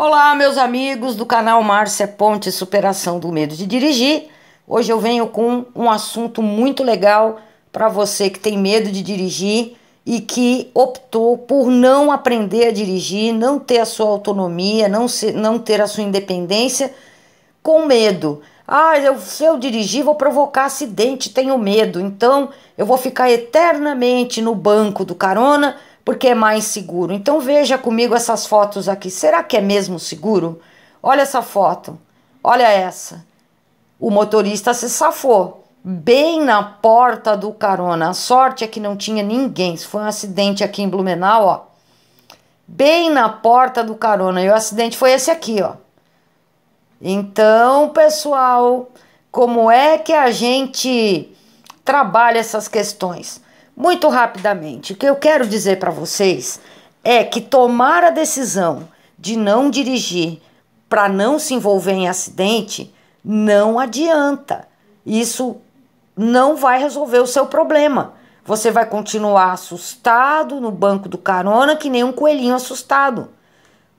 Olá, meus amigos do canal Márcia Ponte Superação do Medo de Dirigir. Hoje eu venho com um assunto muito legal para você que tem medo de dirigir e que optou por não aprender a dirigir, não ter a sua autonomia, não, ser, não ter a sua independência com medo. Ah, eu, se eu dirigir, vou provocar acidente, tenho medo. Então eu vou ficar eternamente no banco do carona porque é mais seguro. Então veja comigo essas fotos aqui. Será que é mesmo seguro? Olha essa foto. Olha essa. O motorista se safou bem na porta do carona. A sorte é que não tinha ninguém. Isso foi um acidente aqui em Blumenau, ó. Bem na porta do carona. E o acidente foi esse aqui, ó. Então, pessoal, como é que a gente trabalha essas questões? Muito rapidamente, o que eu quero dizer para vocês é que tomar a decisão de não dirigir para não se envolver em acidente não adianta. Isso não vai resolver o seu problema. Você vai continuar assustado no banco do carona que nem um coelhinho assustado.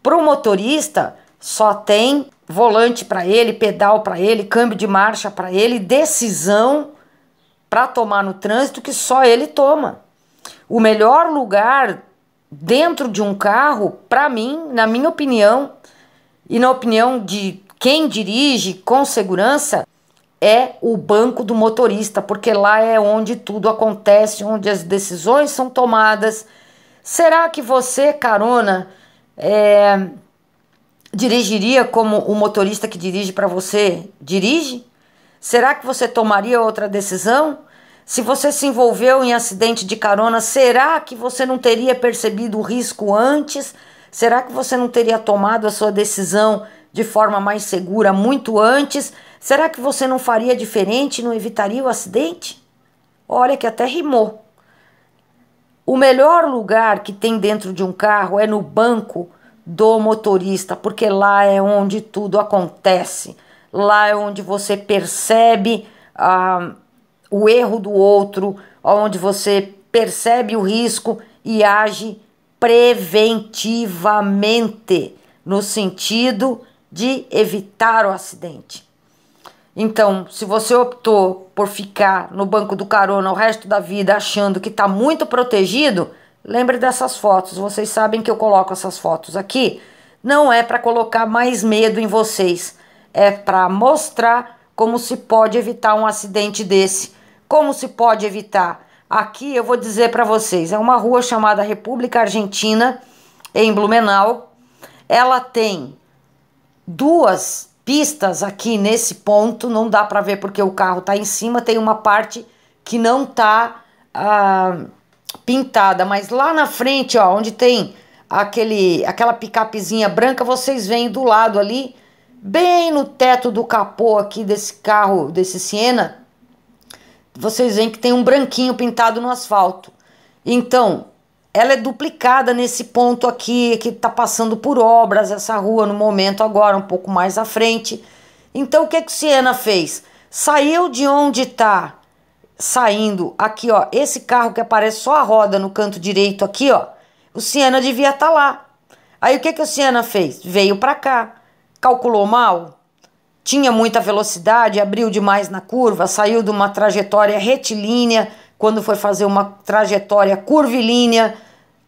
Para o motorista, só tem volante para ele, pedal para ele, câmbio de marcha para ele, decisão para tomar no trânsito que só ele toma. O melhor lugar dentro de um carro, para mim, na minha opinião, e na opinião de quem dirige com segurança, é o banco do motorista, porque lá é onde tudo acontece, onde as decisões são tomadas. Será que você, carona, é, dirigiria como o motorista que dirige para você dirige? Será que você tomaria outra decisão? Se você se envolveu em acidente de carona, será que você não teria percebido o risco antes? Será que você não teria tomado a sua decisão de forma mais segura muito antes? Será que você não faria diferente e não evitaria o acidente? Olha que até rimou. O melhor lugar que tem dentro de um carro é no banco do motorista, porque lá é onde tudo acontece lá é onde você percebe ah, o erro do outro, onde você percebe o risco e age preventivamente, no sentido de evitar o acidente. Então, se você optou por ficar no banco do carona o resto da vida achando que está muito protegido, lembre dessas fotos. Vocês sabem que eu coloco essas fotos aqui. Não é para colocar mais medo em vocês é para mostrar como se pode evitar um acidente desse, como se pode evitar. Aqui eu vou dizer para vocês, é uma rua chamada República Argentina em Blumenau. Ela tem duas pistas aqui nesse ponto, não dá para ver porque o carro está em cima, tem uma parte que não está ah, pintada, mas lá na frente, ó, onde tem aquele aquela picapezinha branca, vocês veem do lado ali bem no teto do capô aqui desse carro, desse Siena, vocês veem que tem um branquinho pintado no asfalto. Então, ela é duplicada nesse ponto aqui, que está passando por obras essa rua no momento agora, um pouco mais à frente. Então, o que, que o Siena fez? Saiu de onde está saindo aqui, ó, esse carro que aparece só a roda no canto direito aqui, ó, o Siena devia estar tá lá. Aí, o que, que o Siena fez? Veio para cá calculou mal, tinha muita velocidade, abriu demais na curva, saiu de uma trajetória retilínea quando foi fazer uma trajetória curvilínea,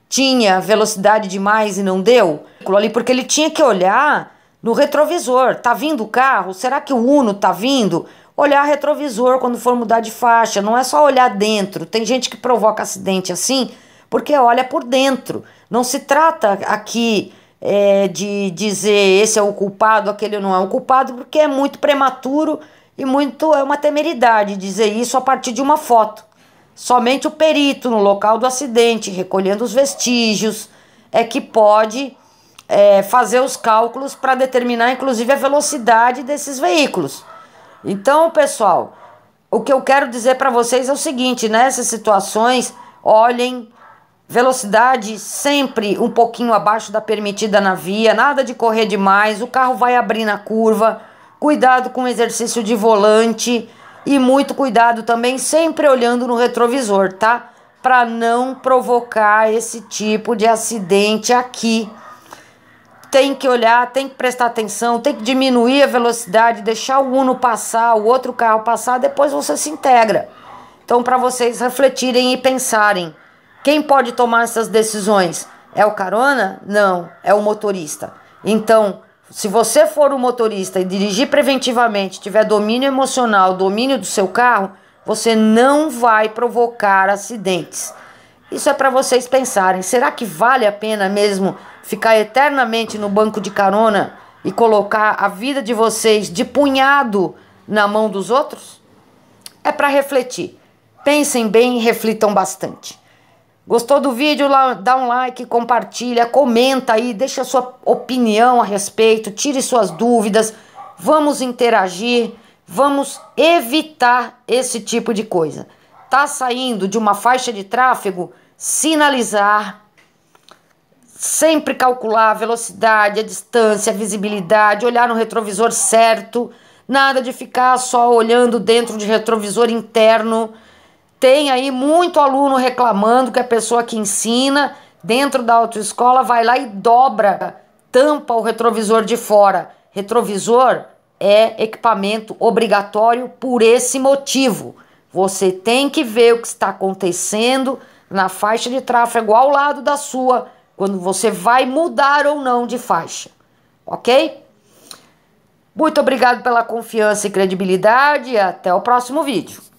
tinha velocidade demais e não deu. Ali porque ele tinha que olhar no retrovisor, tá vindo o carro? Será que o Uno tá vindo? Olhar retrovisor quando for mudar de faixa, não é só olhar dentro. Tem gente que provoca acidente assim porque olha por dentro. Não se trata aqui é, de dizer esse é o culpado, aquele não é o culpado, porque é muito prematuro e muito é uma temeridade dizer isso a partir de uma foto. Somente o perito no local do acidente, recolhendo os vestígios, é que pode é, fazer os cálculos para determinar, inclusive, a velocidade desses veículos. Então, pessoal, o que eu quero dizer para vocês é o seguinte: nessas situações, olhem Velocidade sempre um pouquinho abaixo da permitida na via, nada de correr demais, o carro vai abrir na curva. Cuidado com o exercício de volante e muito cuidado também sempre olhando no retrovisor, tá? Para não provocar esse tipo de acidente aqui tem que olhar, tem que prestar atenção, tem que diminuir a velocidade, deixar o Uno passar, o outro carro passar, depois você se integra. Então, para vocês refletirem e pensarem. Quem pode tomar essas decisões? É o carona? Não, é o motorista. Então, se você for o motorista e dirigir preventivamente, tiver domínio emocional, domínio do seu carro, você não vai provocar acidentes. Isso é para vocês pensarem. Será que vale a pena mesmo ficar eternamente no banco de carona e colocar a vida de vocês de punhado na mão dos outros? É para refletir. Pensem bem e reflitam bastante. Gostou do vídeo? Dá um like, compartilha, comenta aí, deixa sua opinião a respeito, tire suas dúvidas. Vamos interagir, vamos evitar esse tipo de coisa. Tá saindo de uma faixa de tráfego, sinalizar, sempre calcular a velocidade, a distância, a visibilidade, olhar no retrovisor certo, nada de ficar só olhando dentro de retrovisor interno. Tem aí muito aluno reclamando que a pessoa que ensina dentro da autoescola vai lá e dobra, tampa o retrovisor de fora. Retrovisor é equipamento obrigatório por esse motivo. Você tem que ver o que está acontecendo na faixa de tráfego ao lado da sua, quando você vai mudar ou não de faixa, ok? Muito obrigado pela confiança e credibilidade. Até o próximo vídeo.